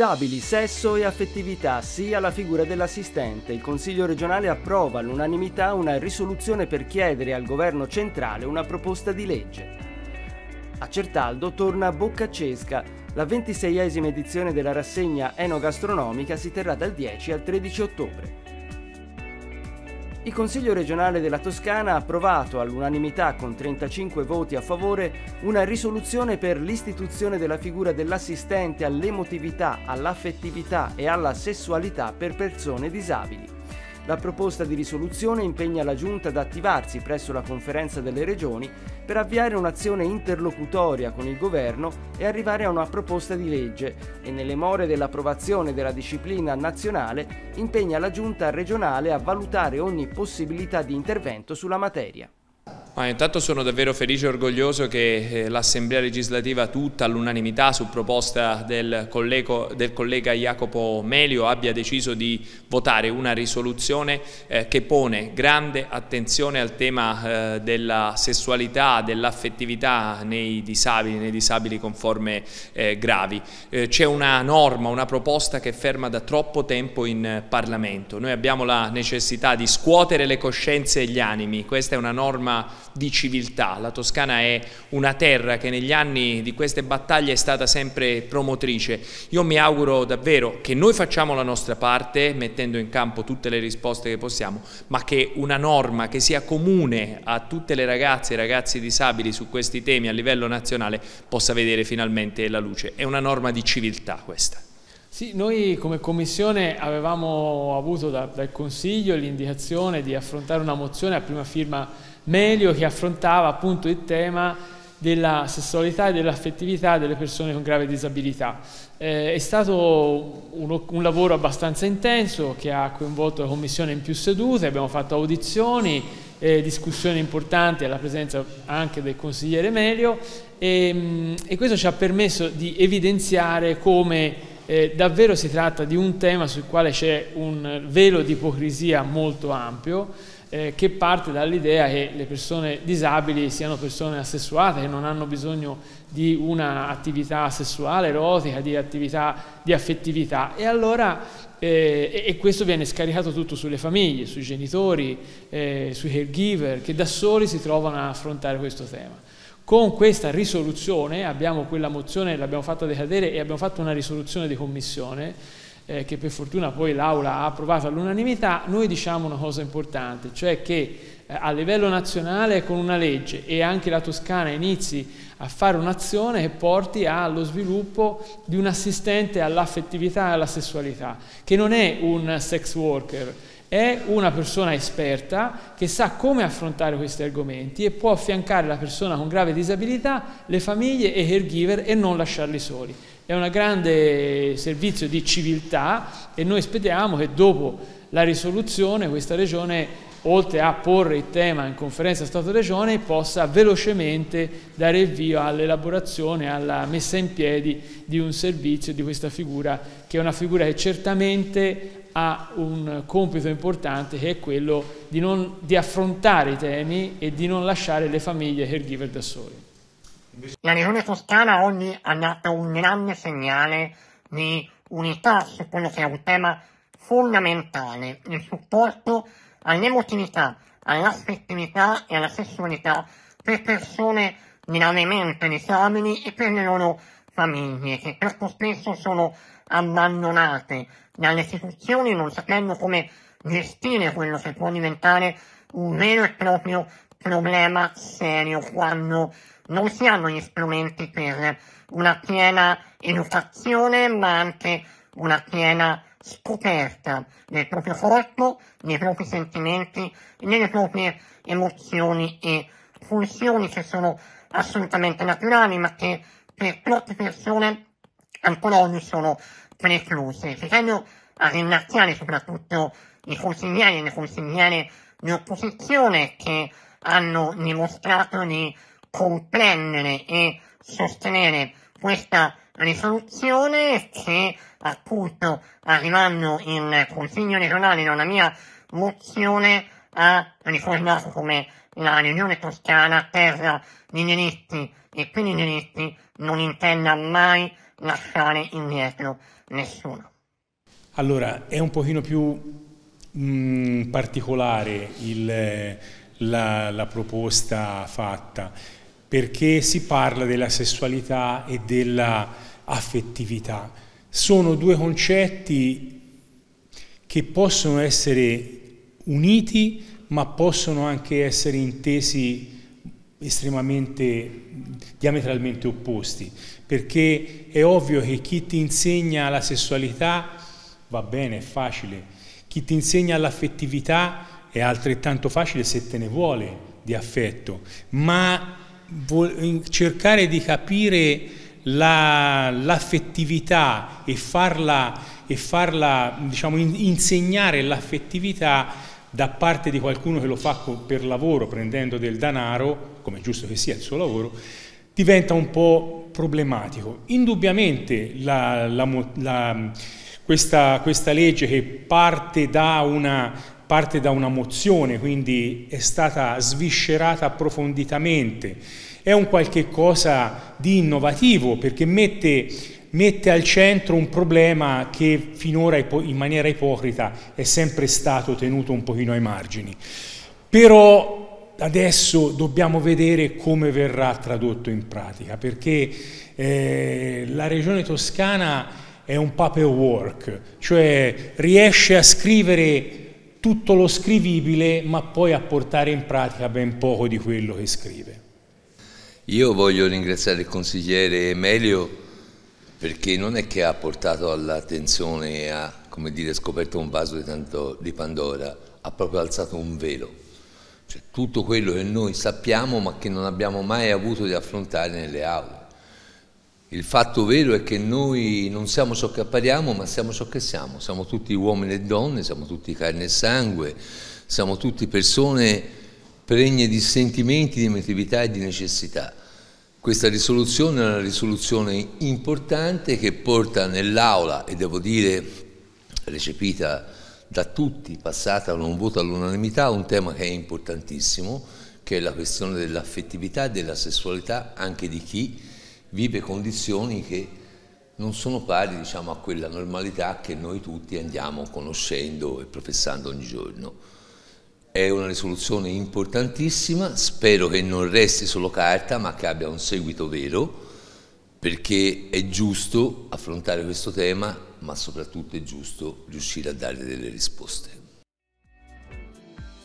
disabili, sesso e affettività, sì alla figura dell'assistente. Il Consiglio regionale approva all'unanimità una risoluzione per chiedere al governo centrale una proposta di legge. A Certaldo torna Boccacesca. La ventiseiesima edizione della rassegna enogastronomica si terrà dal 10 al 13 ottobre il Consiglio regionale della Toscana ha approvato all'unanimità con 35 voti a favore una risoluzione per l'istituzione della figura dell'assistente all'emotività, all'affettività e alla sessualità per persone disabili. La proposta di risoluzione impegna la Giunta ad attivarsi presso la Conferenza delle Regioni per avviare un'azione interlocutoria con il Governo e arrivare a una proposta di legge e nelle more dell'approvazione della disciplina nazionale impegna la Giunta regionale a valutare ogni possibilità di intervento sulla materia. Ma intanto sono davvero felice e orgoglioso che eh, l'Assemblea legislativa tutta all'unanimità su proposta del, collego, del, collega Jacopo Melio abbia deciso di votare una risoluzione eh, che pone grande attenzione al tema eh, della sessualità, dell'affettività nei disabili, nei disabili con forme eh, gravi. Eh, c'è una norma, una proposta che ferma da troppo tempo in Parlamento. Noi abbiamo la necessità di scuotere le coscienze e gli animi, questa è una norma di civiltà. La Toscana è una terra che negli anni di queste battaglie è stata sempre promotrice. Io mi auguro davvero che noi facciamo la nostra parte mettendo in campo tutte le risposte che possiamo, ma che una norma che sia comune a tutte le ragazze e ragazzi disabili su questi temi a livello nazionale possa vedere finalmente la luce. È una norma di civiltà questa. Sì, noi come Commissione avevamo avuto da, dal Consiglio l'indicazione di affrontare una mozione a prima firma Melio che affrontava appunto il tema della sessualità e dell'affettività delle persone con grave disabilità. Eh, è stato un, un, lavoro abbastanza intenso che ha coinvolto la Commissione in più sedute, abbiamo fatto audizioni, eh, discussioni importanti alla presenza anche del consigliere Melio e, mm, e questo ci ha permesso di evidenziare come eh, davvero si tratta di un tema sul quale c'è un velo di ipocrisia molto ampio eh, che parte dall'idea che le persone disabili siano persone assessuate, che non hanno bisogno di un'attività sessuale, erotica, di attività di affettività. E allora, eh, e questo viene scaricato tutto sulle famiglie, sui genitori, eh, sui caregiver, che da soli si trovano a affrontare questo tema. Con questa risoluzione, abbiamo quella mozione, l'abbiamo fatta decadere e abbiamo fatto una risoluzione di commissione, eh, che per fortuna poi l'Aula ha approvato all'unanimità, noi diciamo una cosa importante, cioè che eh, a livello nazionale con una legge e anche la Toscana inizi a fare un'azione che porti allo sviluppo di un assistente all'affettività e alla sessualità, che non è un sex worker, è una persona esperta che sa come affrontare questi argomenti e può affiancare la persona con grave disabilità, le famiglie e i caregiver e non lasciarli soli. È un grande servizio di civiltà e noi speriamo che dopo la risoluzione questa Regione oltre a porre il tema in conferenza Stato-Regione, possa velocemente dare il via all'elaborazione, alla messa in piedi di un servizio, di questa figura, che è una figura che certamente ha un compito importante che è quello di, non, di affrontare i temi e di non lasciare le famiglie caregiver da soli. La regione toscana oggi ha dato un grande segnale di unità su quello che è un tema fondamentale, il supporto all'emotività, all'affettività e alla sessualità per persone gravemente disabili e per le loro famiglie, che troppo spesso sono abbandonate dalle istituzioni non sapendo come gestire quello che può diventare un vero e proprio problema serio quando non si hanno gli strumenti per una piena educazione, ma anche una piena scoperta del proprio corpo, dei propri sentimenti, delle proprie emozioni e funzioni che sono assolutamente naturali, ma che per troppe persone ancora oggi sono precluse. Ci tengo a ringraziare soprattutto i consiglieri e le consigliere di opposizione che hanno dimostrato di comprendere e sostenere questa risoluzione che appunto arrivando in Consiglio regionale nella mia mozione ha riformato come la regione toscana terra di diritti e quindi diritti non intenda mai lasciare indietro nessuno. Allora, è un pochino più mh, mm, particolare il la, la proposta fatta, perché si parla della sessualità e della affettività. Sono due concetti che possono essere uniti, ma possono anche essere intesi estremamente diametralmente opposti, perché è ovvio che chi ti insegna la sessualità va bene, è facile, chi ti insegna l'affettività è altrettanto facile se te ne vuole di affetto, ma cercare di capire l'affettività la, e farla, e farla diciamo, in, insegnare l'affettività da parte di qualcuno che lo fa per lavoro, prendendo del denaro, come è giusto che sia il suo lavoro, diventa un po' problematico. Indubbiamente la, la, la, questa, questa, legge che parte da una parte da una mozione, quindi è stata sviscerata approfonditamente. È un qualche cosa di innovativo perché mette, mette al centro un problema che finora in maniera ipocrita è sempre stato tenuto un pochino ai margini. Però adesso dobbiamo vedere come verrà tradotto in pratica, perché eh, la regione toscana è un paperwork, cioè riesce a scrivere tutto lo scrivibile, ma poi a portare in pratica ben poco di quello che scrive. Io voglio ringraziare il consigliere Emelio perché non è che ha portato all'attenzione e ha dire, scoperto un vaso di, tanto, di, Pandora, ha proprio alzato un velo. Cioè tutto quello che noi sappiamo ma che non abbiamo mai avuto di affrontare nelle aule. Il fatto vero è che noi non siamo ciò che appariamo, ma siamo ciò che siamo. Siamo tutti uomini e donne, siamo tutti carne e sangue, siamo tutti persone pregne di sentimenti, di emotività e di necessità. Questa risoluzione è una risoluzione importante che porta nell'aula, e devo dire recepita da tutti, passata con un voto all'unanimità, un tema che è importantissimo, che è la questione dell'affettività e della sessualità anche di chi vive condizioni che non sono pari diciamo, a quella normalità che noi tutti andiamo conoscendo e professando ogni giorno. È una risoluzione importantissima, spero che non resti solo carta ma che abbia un seguito vero perché è giusto affrontare questo tema ma soprattutto è giusto riuscire a dare delle risposte.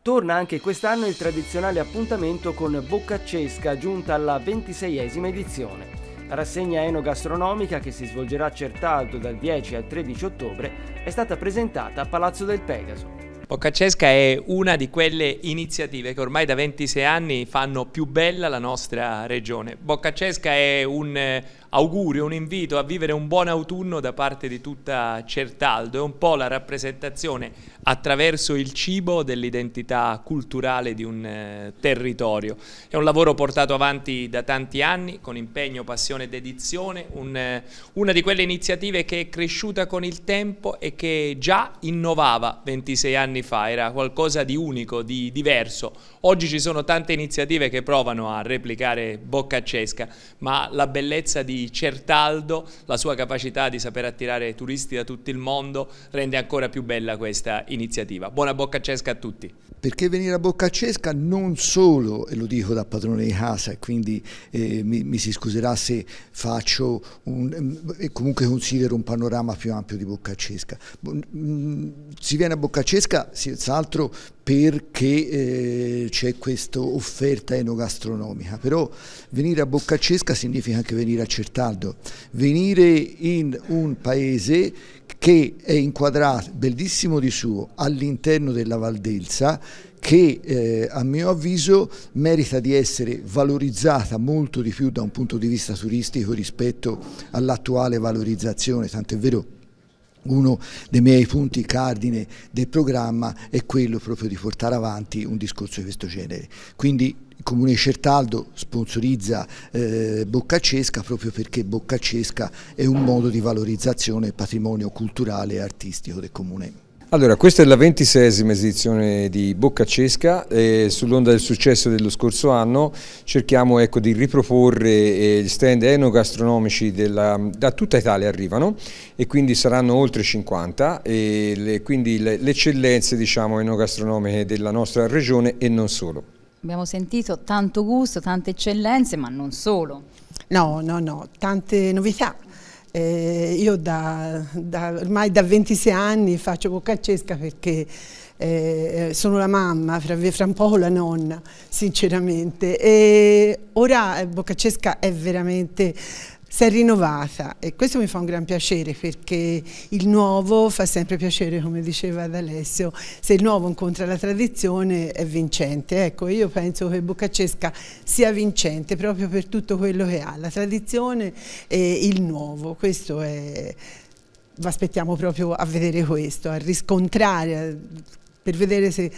Torna anche quest'anno il tradizionale appuntamento con Boccaccesca giunta alla ventiseiesima edizione rassegna enogastronomica che si svolgerà a Certaldo dal 10 al 13 ottobre è stata presentata a Palazzo del Pegaso. Boccaccesca è una di quelle iniziative che ormai da 26 anni fanno più bella la nostra regione. Boccaccesca è un eh, augurio, un invito a vivere un buon autunno da parte di tutta Certaldo, è un po' la rappresentazione attraverso il cibo dell'identità culturale di un eh, territorio. È un lavoro portato avanti da tanti anni con impegno, passione ed edizione, un, eh, una di quelle iniziative che è cresciuta con il tempo e che già innovava 26 anni fa, era qualcosa di unico, di diverso. Oggi ci sono tante iniziative che provano a replicare Boccaccesca, ma la bellezza di Certaldo, la sua capacità di saper attirare turisti da tutto il mondo rende ancora più bella questa iniziativa. Buona Boccacesca a tutti! Perché venire a Boccacesca non solo, e lo dico da padrone di casa, quindi eh, mi, mi, si scuserà se faccio un, eh, comunque considero un panorama più ampio di Boccacesca. Mm, si viene a Boccacesca, senz'altro, perché eh, c'è questa offerta enogastronomica, però venire a Boccaccesca significa anche venire a Certaldo, venire in un paese che è inquadrato bellissimo di suo all'interno della Valdelsa che eh, a mio avviso merita di essere valorizzata molto di più da un punto di vista turistico rispetto all'attuale valorizzazione, tant'è vero uno dei miei punti cardine del programma è quello proprio di portare avanti un discorso di questo genere. Quindi il Comune di Certaldo sponsorizza eh, Boccaccesca proprio perché Boccaccesca è un modo di valorizzazione del patrimonio culturale e artistico del Comune. Allora, questa è la ventisesima edizione di Boccacesca, eh, sull'onda del successo dello scorso anno cerchiamo ecco, di riproporre eh, gli stand enogastronomici della, da tutta Italia arrivano e quindi saranno oltre 50 e le, quindi le, le eccellenze diciamo, enogastronomiche della nostra regione e non solo. Abbiamo sentito tanto gusto, tante eccellenze ma non solo. No, no, no, tante novità eh, io da, da, ormai da 26 anni faccio boccaccesca perché eh, sono la mamma, fra, fra, un po' la nonna, sinceramente. E ora eh, boccaccesca è veramente si è rinnovata e questo mi fa un gran piacere perché il nuovo fa sempre piacere come diceva ad se il nuovo incontra la tradizione è vincente ecco io penso che Boccaccesca sia vincente proprio per tutto quello che ha la tradizione e il nuovo questo è vi aspettiamo proprio a vedere questo a riscontrare per vedere se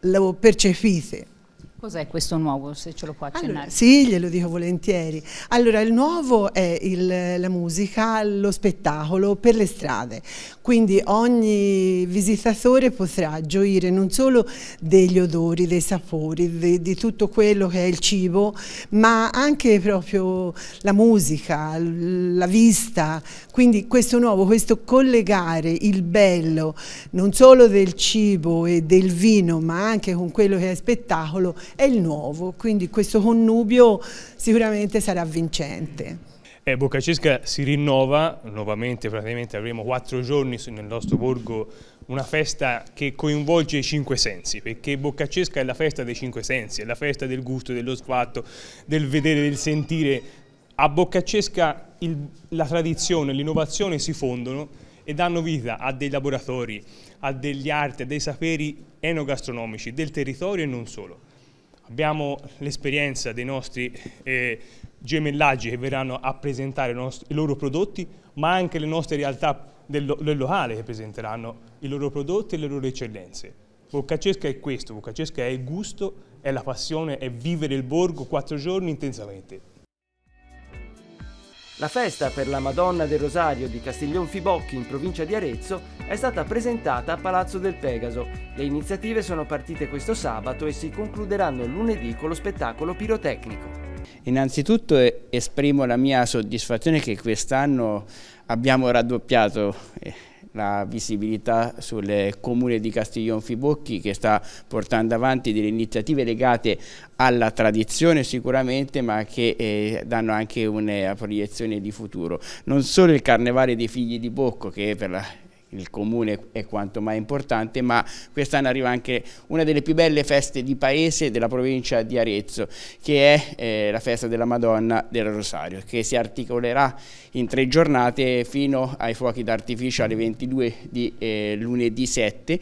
lo percepite Cos'è questo nuovo, se ce lo può accennare? Allora, sì, glielo dico volentieri. Allora, il nuovo è il, la musica, lo spettacolo per le strade, quindi ogni visitatore potrà gioire non solo degli odori, dei sapori, de, di tutto quello che è il cibo, ma anche proprio la musica, la vista, quindi questo nuovo, questo collegare il bello non solo del cibo e del vino, ma anche con quello che è spettacolo, e il nuovo, quindi questo connubio sicuramente sarà vincente. Eh, Boccacesca si rinnova, nuovamente praticamente avremo quattro giorni nel nostro borgo una festa che coinvolge i cinque sensi, perché Boccacesca è la festa dei cinque sensi, è la festa del gusto, dello sguardo, del vedere, del sentire. A Boccacesca il, la tradizione, l'innovazione si fondono e danno vita a dei laboratori, a degli arti, a dei saperi enogastronomici del territorio e non solo abbiamo l'esperienza dei nostri eh, gemellaggi che verranno a presentare i, nostri, i, loro prodotti, ma anche le nostre realtà del, del locale che presenteranno i loro prodotti e le loro eccellenze. Boccacesca è questo, Boccacesca è il gusto, è la passione, è vivere il borgo quattro giorni intensamente. La festa per la Madonna del Rosario di Castiglion Fibocchi in provincia di Arezzo è stata presentata a Palazzo del Pegaso. Le iniziative sono partite questo sabato e si concluderanno lunedì con lo spettacolo pirotecnico. Innanzitutto eh, esprimo la mia soddisfazione che quest'anno abbiamo raddoppiato eh, la visibilità sul comune di Castiglion Fibocchi che sta portando avanti delle iniziative legate alla tradizione sicuramente ma che eh, danno anche una proiezione di futuro. Non solo il carnevale dei figli di Bocco che per la il comune è quanto mai importante, ma quest'anno arriva anche una delle più belle feste di paese della provincia di Arezzo, che è eh, la festa della Madonna del Rosario, che si articolerà in tre giornate fino ai fuochi d'artificio alle 22 di eh, lunedì 7,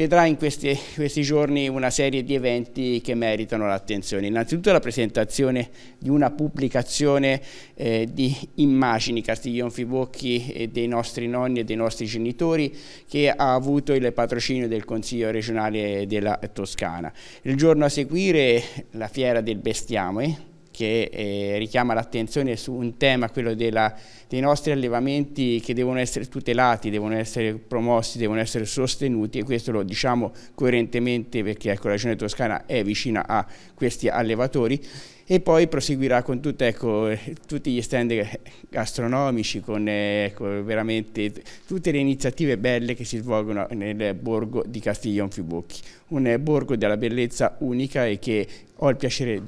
vedrà in questi, questi giorni una serie di eventi che meritano l'attenzione. Innanzitutto la presentazione di una pubblicazione eh, di immagini Castiglion Fibocchi eh, dei nostri nonni e dei nostri genitori che ha avuto il patrocinio del Consiglio regionale della Toscana. Il giorno a seguire la fiera del bestiame che eh, richiama l'attenzione su un tema, quello della, dei nostri allevamenti che devono essere tutelati, devono essere promossi, devono essere sostenuti e questo lo diciamo coerentemente perché ecco, la Regione Toscana è vicina a questi allevatori e poi proseguirà con tutto, ecco, eh, tutti gli stand eh, gastronomici, con eh, ecco, veramente tutte le iniziative belle che si svolgono nel borgo di Castiglion Fibocchi, un borgo della bellezza unica e che ho il piacere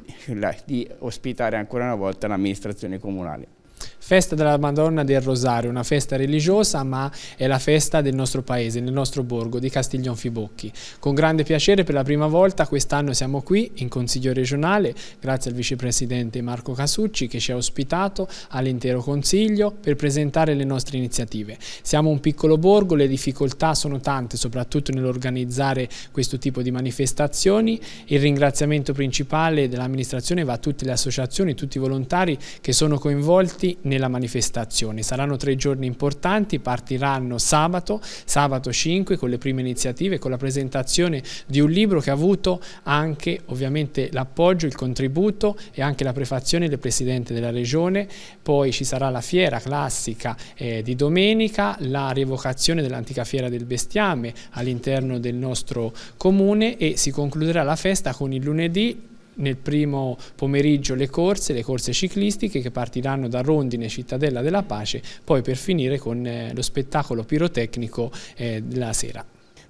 di ospitare ancora una volta l'amministrazione comunale festa della Madonna del Rosario, una festa religiosa ma è la festa del nostro paese, nel nostro borgo di Castiglion Fibocchi. Con grande piacere per la prima volta quest'anno siamo qui in Consiglio regionale, grazie al Vicepresidente Marco Casucci che ci ha ospitato all'intero Consiglio per presentare le nostre iniziative. Siamo un piccolo borgo, le difficoltà sono tante soprattutto nell'organizzare questo tipo di manifestazioni, il ringraziamento principale dell'amministrazione va a tutte le associazioni, tutti i volontari che sono coinvolti nella manifestazione. Saranno tre giorni importanti, partiranno sabato, sabato 5 con le prime iniziative, con la presentazione di un libro che ha avuto anche ovviamente l'appoggio, il contributo e anche la prefazione del Presidente della Regione, poi ci sarà la fiera classica eh, di domenica, la rievocazione dell'antica fiera del bestiame all'interno del nostro comune e si concluderà la festa con il lunedì nel primo pomeriggio le corse, le corse ciclistiche che partiranno da Rondine, Cittadella della Pace, poi per finire con eh, lo spettacolo pirotecnico eh, della sera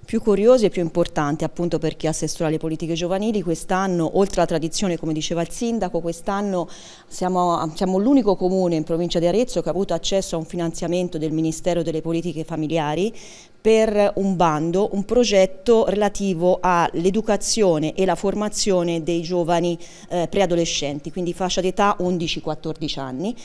più curiosi e più importanti appunto per chi assessora le politiche giovanili. Quest'anno, oltre alla tradizione, come diceva il sindaco, quest'anno siamo, siamo l'unico comune in provincia di Arezzo che ha avuto accesso a un finanziamento del Ministero delle Politiche Familiari per un bando, un progetto relativo all'educazione e la formazione dei giovani eh, preadolescenti, quindi fascia d'età 11-14 anni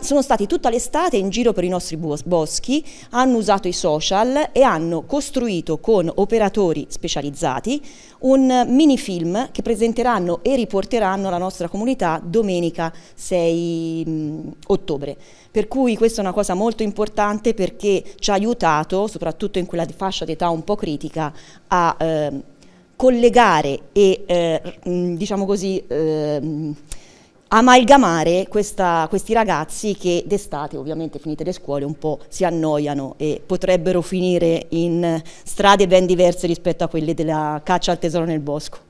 sono stati tutta l'estate in giro per i nostri boschi, hanno usato i social e hanno costruito con operatori specializzati un mini film che presenteranno e riporteranno alla nostra comunità domenica 6 mm, ottobre. Per cui questa è una cosa molto importante perché ci ha aiutato, soprattutto in quella fascia d'età un po' critica, a eh, collegare e eh, mm, diciamo così... Eh, amalgamare questa, questi ragazzi che d'estate, ovviamente finite le scuole, un po' si annoiano e potrebbero finire in strade ben diverse rispetto a quelle della caccia al tesoro nel bosco.